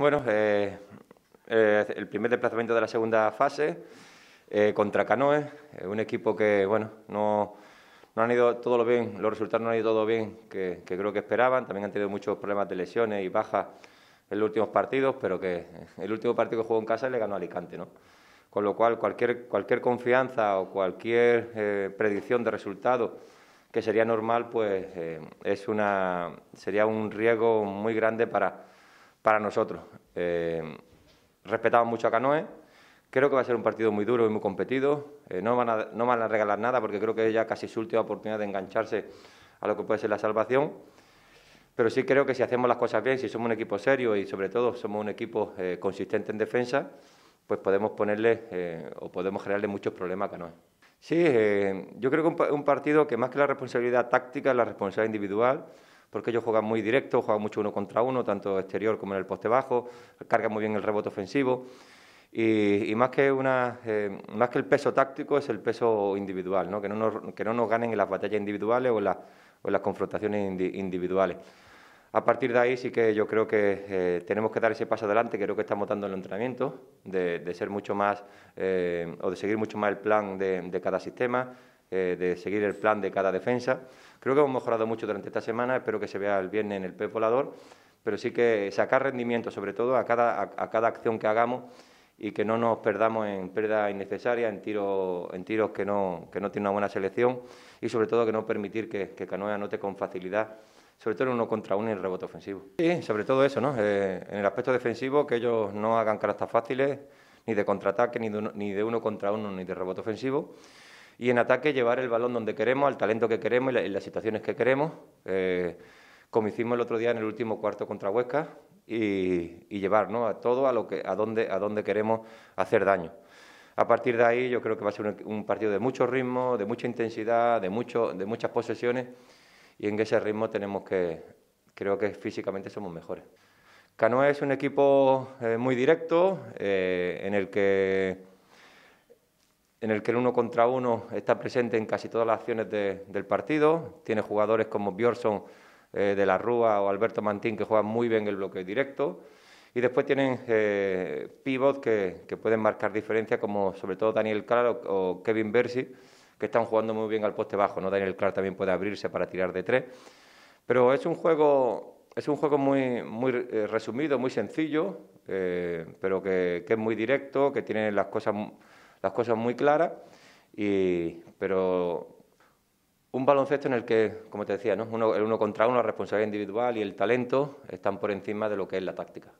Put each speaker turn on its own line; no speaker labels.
Bueno, eh, eh, el primer desplazamiento de la segunda fase eh, contra Canoe, un equipo que, bueno, no, no, han ido todo lo bien, los resultados no han ido todo bien que, creo que esperaban. También han tenido muchos problemas de lesiones y bajas en los últimos partidos, pero que el último partido que jugó en casa le ganó a Alicante, ¿no? Con lo cual, cualquier, cualquier confianza o cualquier predicción de resultado que sería normal, pues es una, sería un riesgo muy grande para para nosotros. Eh, respetamos mucho a Canoe. Creo que va a ser un partido muy duro y muy competido. Eh, no, van a, no van a regalar nada porque creo que es ya casi su última oportunidad de engancharse a lo que puede ser la salvación. Pero sí creo que si hacemos las cosas bien, si somos un equipo serio y sobre todo somos un equipo eh, consistente en defensa, pues podemos ponerle o podemos generarle muchos problemas a Canoe. Sí, yo creo que es un partido que más que la responsabilidad táctica, la responsabilidad individual, porque ellos juegan muy directo, juegan mucho uno contra uno, tanto exterior como en el poste bajo, cargan muy bien el rebote ofensivo. Y, más, que una, eh, más que el peso táctico es el peso individual, ¿no? Que, no nos, que no nos ganen en las batallas individuales o en, o las confrontaciones individuales. A partir de ahí sí que yo creo que eh, tenemos que dar ese paso adelante, creo que estamos dando el entrenamiento, de, ser mucho más eh, o de seguir mucho más el plan de cada sistema, eh, de seguir el plan de cada defensa. Creo que hemos mejorado mucho durante esta semana, espero que se vea el viernes en el pez volador, pero sí que sacar rendimiento, sobre todo, a cada, a, cada acción que hagamos y que no nos perdamos en pérdidas innecesarias, en tiros, que, no, que una buena selección y, sobre todo, que no permitir que, que Canoe anote con facilidad sobre todo en uno contra uno y el rebote ofensivo. Sí, sobre todo eso, ¿no? Eh, en el aspecto defensivo, que ellos no hagan caras fáciles, ni de contraataque, ni de, uno, ni de uno contra uno, ni de rebote ofensivo y en ataque llevar el balón donde queremos, al talento que queremos y, las situaciones que queremos, eh, como hicimos el otro día en el último cuarto contra Huesca, y, y llevar ¿no? a todo a, lo que, a, donde, a donde queremos hacer daño. A partir de ahí yo creo que va a ser un, partido de mucho ritmo, de mucha intensidad, de, mucho, de muchas posesiones y en ese ritmo tenemos que, creo que físicamente somos mejores. Canoa es un equipo eh, muy directo eh, en el que en el que el uno contra uno está presente en casi todas las acciones del partido. Tiene jugadores como Bjorson eh, de la Rúa o Alberto Mantín que juegan muy bien el bloque directo. Y después tienen eh, que, pueden marcar diferencia, como sobre todo Daniel Clark o, Kevin Bercy, que están jugando muy bien al poste bajo. ¿no? Daniel Clark también puede abrirse para tirar de tres. Pero es un juego, es un juego muy, muy eh, resumido, muy sencillo, eh, pero que, que es muy directo, que tiene las cosas las cosas muy claras, y, pero un baloncesto en el que, como te decía, ¿no? el uno contra uno, la responsabilidad individual y el talento están por encima de lo que es la táctica.